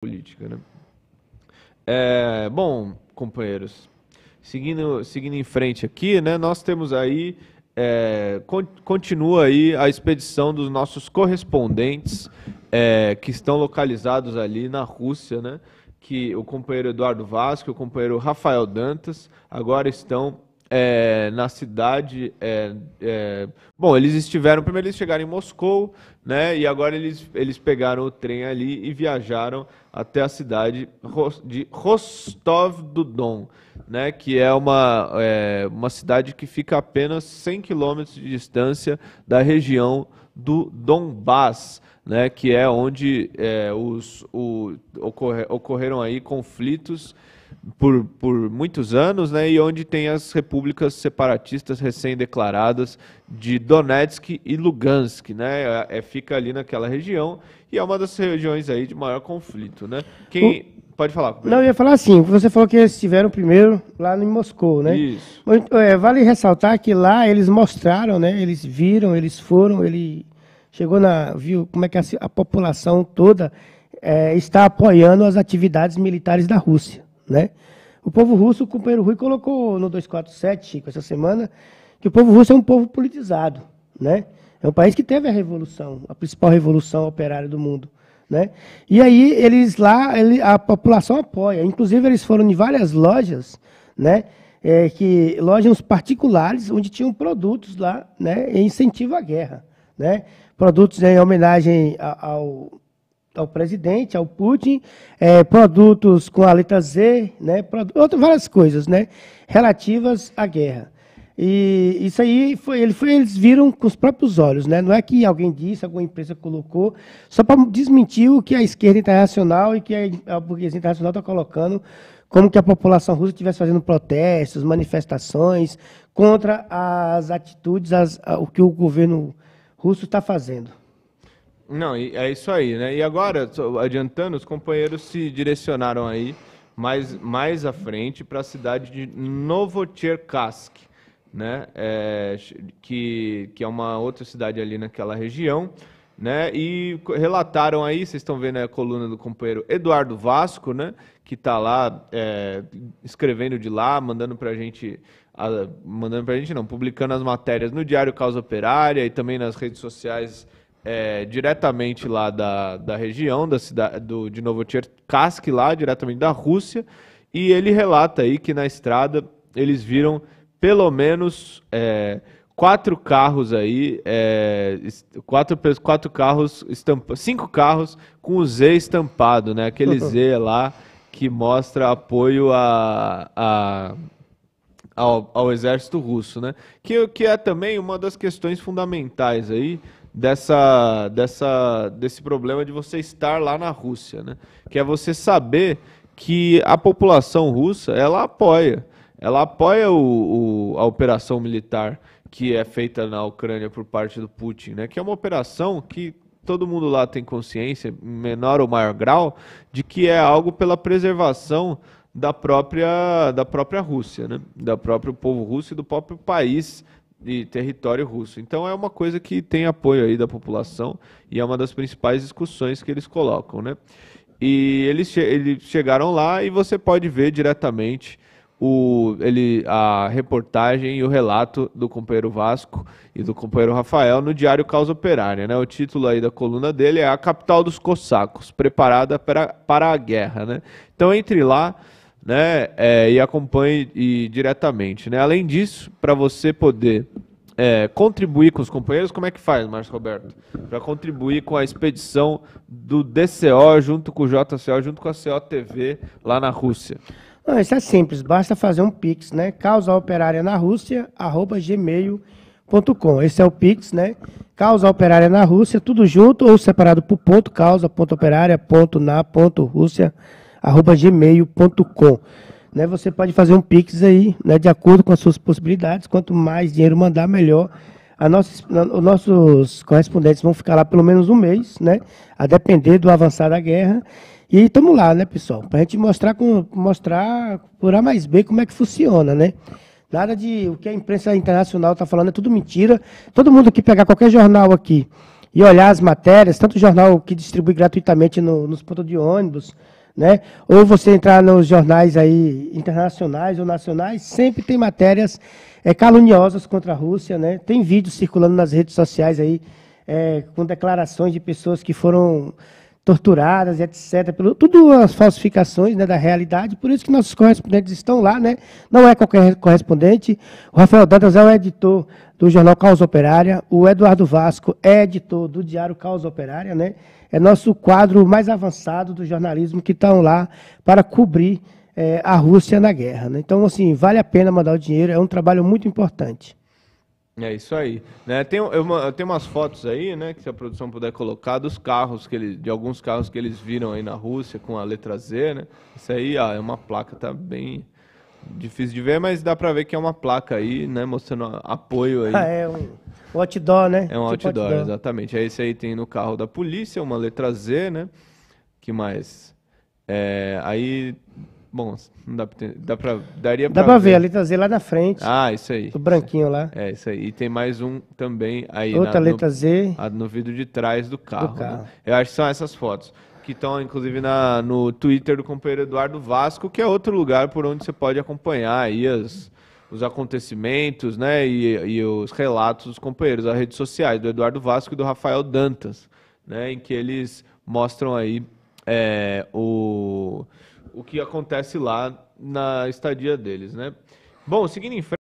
política, né? É, bom, companheiros, seguindo, seguindo em frente aqui, né? Nós temos aí é, con continua aí a expedição dos nossos correspondentes é, que estão localizados ali na Rússia, né? Que o companheiro Eduardo Vasco, o companheiro Rafael Dantas, agora estão é, na cidade. É, é... Bom, eles estiveram. Primeiro eles chegaram em Moscou, né? E agora eles, eles pegaram o trem ali e viajaram até a cidade de Rostov do Don, né? Que é uma, é, uma cidade que fica a apenas 100 quilômetros de distância da região do Donbass. Né, que é onde é, os, o, ocorre, ocorreram aí conflitos por, por muitos anos, né, e onde tem as repúblicas separatistas recém-declaradas de Donetsk e Lugansk, né, é, é, fica ali naquela região e é uma das regiões aí de maior conflito, né? Quem o... pode falar? Pedro. Não, eu ia falar assim. Você falou que eles estiveram primeiro lá em Moscou, né? Isso. É, vale ressaltar que lá eles mostraram, né? Eles viram, eles foram, ele chegou na viu como é que a, a população toda é, está apoiando as atividades militares da Rússia. Né? O povo russo, o companheiro Rui colocou no 247, Chico, essa semana, que o povo russo é um povo politizado. Né? É um país que teve a revolução, a principal revolução operária do mundo. Né? E aí eles lá, ele, a população apoia. Inclusive eles foram em várias lojas, né? É, que lojas particulares onde tinham produtos lá, né? Em incentivo à guerra, né? Produtos em homenagem ao, ao presidente, ao Putin, é, produtos com a letra Z, né, outras várias coisas, né, relativas à guerra. E isso aí foi, ele foi, eles viram com os próprios olhos, né? Não é que alguém disse, alguma empresa colocou, só para desmentir o que a esquerda internacional e que a, a burguesia internacional está colocando, como que a população russa estivesse fazendo protestos, manifestações contra as atitudes, as, a, o que o governo russo está fazendo. Não, é isso aí, né? E agora, adiantando, os companheiros se direcionaram aí mais, mais à frente para a cidade de Novotcherkassk, né? É, que, que é uma outra cidade ali naquela região. Né? E relataram aí, vocês estão vendo a coluna do companheiro Eduardo Vasco, né? Que está lá é, escrevendo de lá, mandando para a gente, mandando para gente não, publicando as matérias no Diário Causa Operária e também nas redes sociais é, diretamente lá da, da região, da cidade do, de Novotcherkask, lá diretamente da Rússia, e ele relata aí que na estrada eles viram pelo menos é, quatro carros aí, é, quatro, quatro carros, estampa, cinco carros com o Z estampado, né? Aquele uhum. Z lá que mostra apoio a, a ao, ao, exército russo, né? Que, que é também uma das questões fundamentais aí dessa, dessa, desse problema de você estar lá na Rússia, né? Que é você saber que a população russa ela apoia, ela apoia o, o, a operação militar que é feita na Ucrânia por parte do Putin, né? Que é uma operação que todo mundo lá tem consciência, menor ou maior grau, de que é algo pela preservação da própria da própria Rússia, né? Da próprio povo russo e do próprio país de território russo. Então é uma coisa que tem apoio aí da população e é uma das principais discussões que eles colocam, né? E eles, che eles chegaram lá e você pode ver diretamente o, ele, a reportagem e o relato do companheiro Vasco e do companheiro Rafael no diário Causa Operária. Né? O título aí da coluna dele é A Capital dos Cossacos, Preparada para, para a Guerra. Né? Então entre lá né, é, e acompanhe e diretamente. Né? Além disso, para você poder é, contribuir com os companheiros, como é que faz, Márcio Roberto? Para contribuir com a expedição do DCO junto com o JCO, junto com a COTV lá na Rússia. Não, isso é simples, basta fazer um pix, né? operária na Rússia, arroba gmail.com. Esse é o pix, né? Causa Operária na Rússia, tudo junto ou separado por ponto, causa, ponto operária, ponto na, ponto arroba gmail.com. Né, você pode fazer um Pix aí, né, de acordo com as suas possibilidades. Quanto mais dinheiro mandar, melhor. A nossa, os nossos correspondentes vão ficar lá pelo menos um mês, né, a depender do avançar da guerra. E estamos lá, né, pessoal, para a gente mostrar, com, mostrar por A mais B como é que funciona, né? Nada de o que a imprensa internacional está falando é tudo mentira. Todo mundo que pegar qualquer jornal aqui e olhar as matérias, tanto o jornal que distribui gratuitamente no, nos pontos de ônibus, né? Ou você entrar nos jornais aí internacionais ou nacionais, sempre tem matérias é, caluniosas contra a Rússia, né? Tem vídeos circulando nas redes sociais aí é, com declarações de pessoas que foram torturadas, etc., pelo, tudo as falsificações né, da realidade, por isso que nossos correspondentes estão lá, né? não é qualquer correspondente. O Rafael Dantas é o editor do jornal Causa Operária, o Eduardo Vasco é editor do diário Causa Operária, né? é nosso quadro mais avançado do jornalismo que estão lá para cobrir é, a Rússia na guerra. Né? Então, assim, vale a pena mandar o dinheiro, é um trabalho muito importante. É isso aí. Né? Tem, eu, tem umas fotos aí, né? Que se a produção puder colocar, dos carros que ele, de alguns carros que eles viram aí na Rússia com a letra Z, né? Isso aí ah, é uma placa, tá bem difícil de ver, mas dá para ver que é uma placa aí, né? Mostrando apoio aí. Ah, é um outdoor, né? É um tipo outdoor, outdoor, exatamente. É esse aí tem no carro da polícia, uma letra Z, né? Que mais? É, aí Bom, não dá pra, dá pra daria Dá pra, ver. ver, a letra Z lá na frente. Ah, isso aí. O branquinho lá. É, isso aí. E tem mais um também aí. Outra na, letra no, Z. A, no vidro de trás do carro. Do né? carro. Né? Eu acho que são essas fotos que estão inclusive na, no Twitter do companheiro Eduardo Vasco, que é outro lugar por onde você pode acompanhar aí as, os acontecimentos né, e, e, os relatos dos companheiros, as redes sociais do Eduardo Vasco e do Rafael Dantas, né, em que eles mostram aí é, o, o que acontece lá na estadia deles, né? Bom, seguindo em frente.